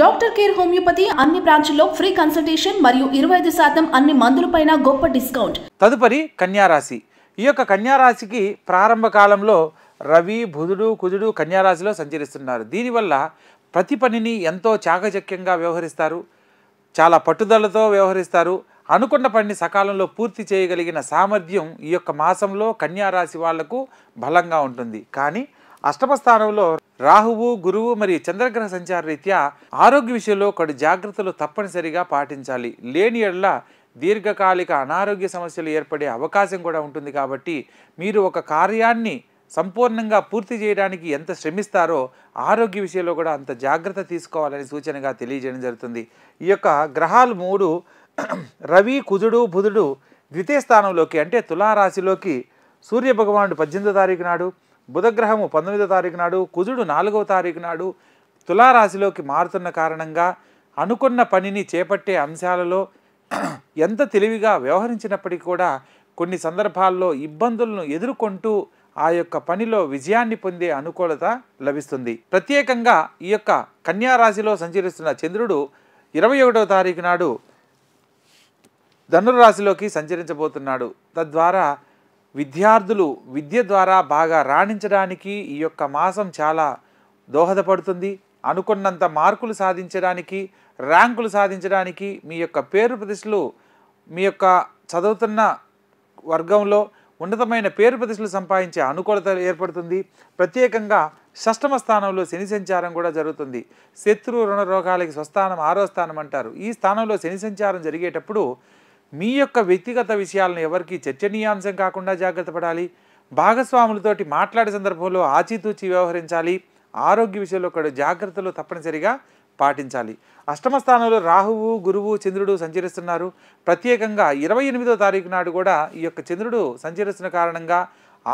doctor care homeopathy అన్ని బ్రాంచ్ల్లో free consultation మరియు ఇరవై ఐదు శాతం అన్ని మందులపైన గొప్ప డిస్కౌంట్ తదుపరి కన్యారాశి ఈ యొక్క కన్యారాశికి ప్రారంభ కాలంలో రవి బుధుడు కుజుడు కన్యారాశిలో సంచరిస్తున్నారు దీనివల్ల ప్రతి పనిని ఎంతో చాకచక్యంగా వ్యవహరిస్తారు చాలా పట్టుదలతో వ్యవహరిస్తారు అనుకున్న పనిని సకాలంలో పూర్తి చేయగలిగిన సామర్థ్యం ఈ యొక్క మాసంలో కన్యారాశి వాళ్లకు బలంగా ఉంటుంది కానీ అష్టమ స్థానంలో రాహువు గురువు మరి చంద్రగ్రహ సంచార రీత్యా ఆరోగ్య విషయంలో కొన్ని జాగ్రత్తలు తప్పనిసరిగా పాటించాలి లేని ఎడల దీర్ఘకాలిక అనారోగ్య సమస్యలు ఏర్పడే అవకాశం కూడా ఉంటుంది కాబట్టి మీరు ఒక కార్యాన్ని సంపూర్ణంగా పూర్తి చేయడానికి ఎంత శ్రమిస్తారో ఆరోగ్య విషయంలో కూడా అంత జాగ్రత్త తీసుకోవాలని సూచనగా తెలియజేయడం జరుగుతుంది ఈ యొక్క గ్రహాలు మూడు రవి కుజుడు బుధుడు ద్వితీయ స్థానంలోకి అంటే తులారాశిలోకి సూర్య భగవానుడు పద్దెనిమిదో తారీఖు నాడు బుధగ్రహము పంతొమ్మిదో తారీఖు నాడు కుజుడు నాలుగవ తారీఖు నాడు తులారాశిలోకి మారుతున్న కారణంగా అనుకున్న పనిని చేపట్టే అంశాలలో ఎంత తెలివిగా వ్యవహరించినప్పటికీ కూడా కొన్ని సందర్భాల్లో ఇబ్బందులను ఎదుర్కొంటూ ఆ యొక్క పనిలో విజయాన్ని పొందే అనుకూలత లభిస్తుంది ప్రత్యేకంగా ఈ యొక్క కన్యారాశిలో సంచరిస్తున్న చంద్రుడు ఇరవై ఒకటవ తారీఖు నాడు ధనురాశిలోకి సంచరించబోతున్నాడు తద్వారా విద్యార్థులు విద్య ద్వారా బాగా రాణించడానికి ఈ యొక్క మాసం చాలా దోహదపడుతుంది అనుకున్నంత మార్కులు సాధించడానికి ర్యాంకులు సాధించడానికి మీ యొక్క పేరు ప్రతిష్టలు మీ యొక్క చదువుతున్న వర్గంలో ఉన్నతమైన పేరు ప్రతిష్టలు సంపాదించే అనుకూలత ఏర్పడుతుంది ప్రత్యేకంగా షష్టమ స్థానంలో శని సంచారం కూడా జరుగుతుంది శత్రు రుణ రోగాలకి స్వస్థానం ఆరో స్థానం అంటారు ఈ స్థానంలో శని సంచారం జరిగేటప్పుడు మీ యొక్క వ్యక్తిగత విషయాలను ఎవరికి చర్చనీయాంశం కాకుండా జాగ్రత్త పడాలి భాగస్వాములతోటి మాట్లాడే సందర్భంలో ఆచితూచి వ్యవహరించాలి ఆరోగ్య విషయంలో కూడా జాగ్రత్తలు తప్పనిసరిగా పాటించాలి అష్టమ స్థానంలో రాహువు గురువు చంద్రుడు సంచరిస్తున్నారు ప్రత్యేకంగా ఇరవై ఎనిమిదో తారీఖు నాడు కూడా ఈ యొక్క చంద్రుడు సంచరిస్తున్న కారణంగా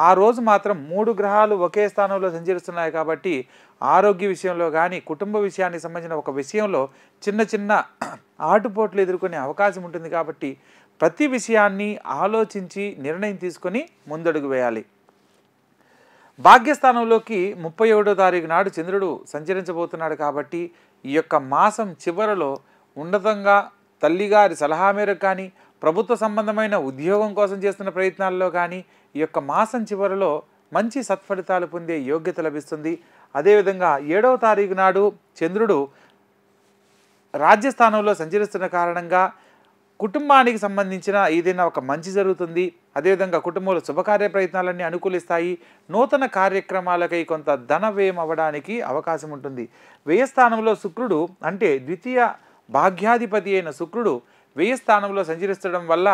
ఆ రోజు మాత్రం మూడు గ్రహాలు ఒకే స్థానంలో సంచరిస్తున్నాయి కాబట్టి ఆరోగ్య విషయంలో కానీ కుటుంబ విషయానికి సంబంధించిన ఒక విషయంలో చిన్న చిన్న ఆటుపోట్లు ఎదుర్కొనే అవకాశం ఉంటుంది కాబట్టి ప్రతి విషయాన్ని ఆలోచించి నిర్ణయం తీసుకొని ముందడుగు వేయాలి భాగ్యస్థానంలోకి ముప్పై ఏడో తారీఖు నాడు చంద్రుడు సంచరించబోతున్నాడు కాబట్టి ఈ యొక్క మాసం చివరలో ఉన్నతంగా తల్లిగారి సలహా మేరకు కానీ ప్రభుత్వ సంబంధమైన ఉద్యోగం కోసం చేస్తున్న ప్రయత్నాల్లో కానీ ఈ యొక్క మాసం చివరలో మంచి సత్ఫలితాలు పొందే యోగ్యత లభిస్తుంది అదేవిధంగా ఏడవ తారీఖు నాడు చంద్రుడు రాజ్యస్థానంలో సంచరిస్తున్న కారణంగా కుటుంబానికి సంబంధించిన ఏదైనా ఒక మంచి జరుగుతుంది అదేవిధంగా కుటుంబంలో శుభకార్య ప్రయత్నాలన్నీ అనుకూలిస్తాయి నూతన కార్యక్రమాలకై కొంత ధన వ్యయం అవ్వడానికి అవకాశం ఉంటుంది వ్యయస్థానంలో శుక్రుడు అంటే ద్వితీయ భాగ్యాధిపతి అయిన శుక్రుడు వ్యయస్థానంలో సంచరిస్తడం వల్ల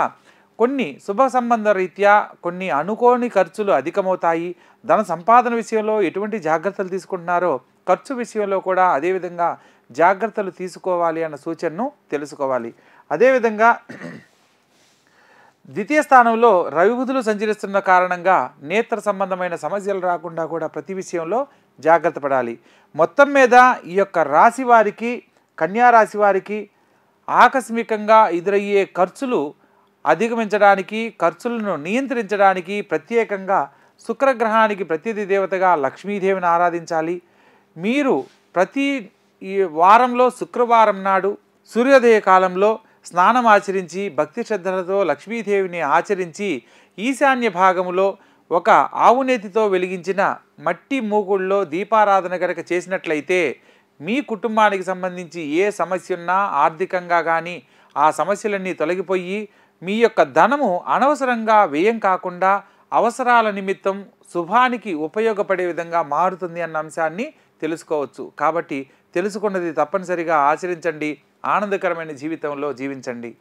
కొన్ని శుభ సంబంధ రీత్యా కొన్ని అనుకోని ఖర్చులు అధికమవుతాయి ధన సంపాదన విషయంలో ఎటువంటి జాగ్రత్తలు తీసుకుంటున్నారో ఖర్చు విషయంలో కూడా అదేవిధంగా జాగ్రత్తలు తీసుకోవాలి అన్న సూచనను తెలుసుకోవాలి అదేవిధంగా ద్వితీయ స్థానంలో రవిబుధులు సంచరిస్తున్న కారణంగా నేత్ర సంబంధమైన సమస్యలు రాకుండా కూడా ప్రతి విషయంలో జాగ్రత్త పడాలి మొత్తం మీద ఈ యొక్క రాశి వారికి రాశి వారికి ఆకస్మికంగా ఎదురయ్యే ఖర్చులు అధిగమించడానికి ఖర్చులను నియంత్రించడానికి ప్రత్యేకంగా శుక్రగ్రహానికి ప్రతిది దేవతగా లక్ష్మీదేవిని ఆరాధించాలి మీరు ప్రతి ఈ వారంలో శుక్రవారం నాడు సూర్యోదయ కాలంలో స్నానం ఆచరించి భక్తి శ్రద్ధలతో లక్ష్మీదేవిని ఆచరించి ఈశాన్య భాగములో ఒక ఆవునేతితో వెలిగించిన మట్టి మూగుళ్ళలో దీపారాధన గనక చేసినట్లయితే మీ కుటుంబానికి సంబంధించి ఏ సమస్య ఉన్నా ఆర్థికంగా కానీ ఆ సమస్యలన్నీ తొలగిపోయి మీ యొక్క ధనము అనవసరంగా వ్యయం కాకుండా అవసరాల నిమిత్తం శుభానికి ఉపయోగపడే విధంగా మారుతుంది అన్న అంశాన్ని తెలుసుకోవచ్చు కాబట్టి తెలుసుకున్నది తప్పనిసరిగా ఆచరించండి ఆనందకరమైన జీవితంలో జీవించండి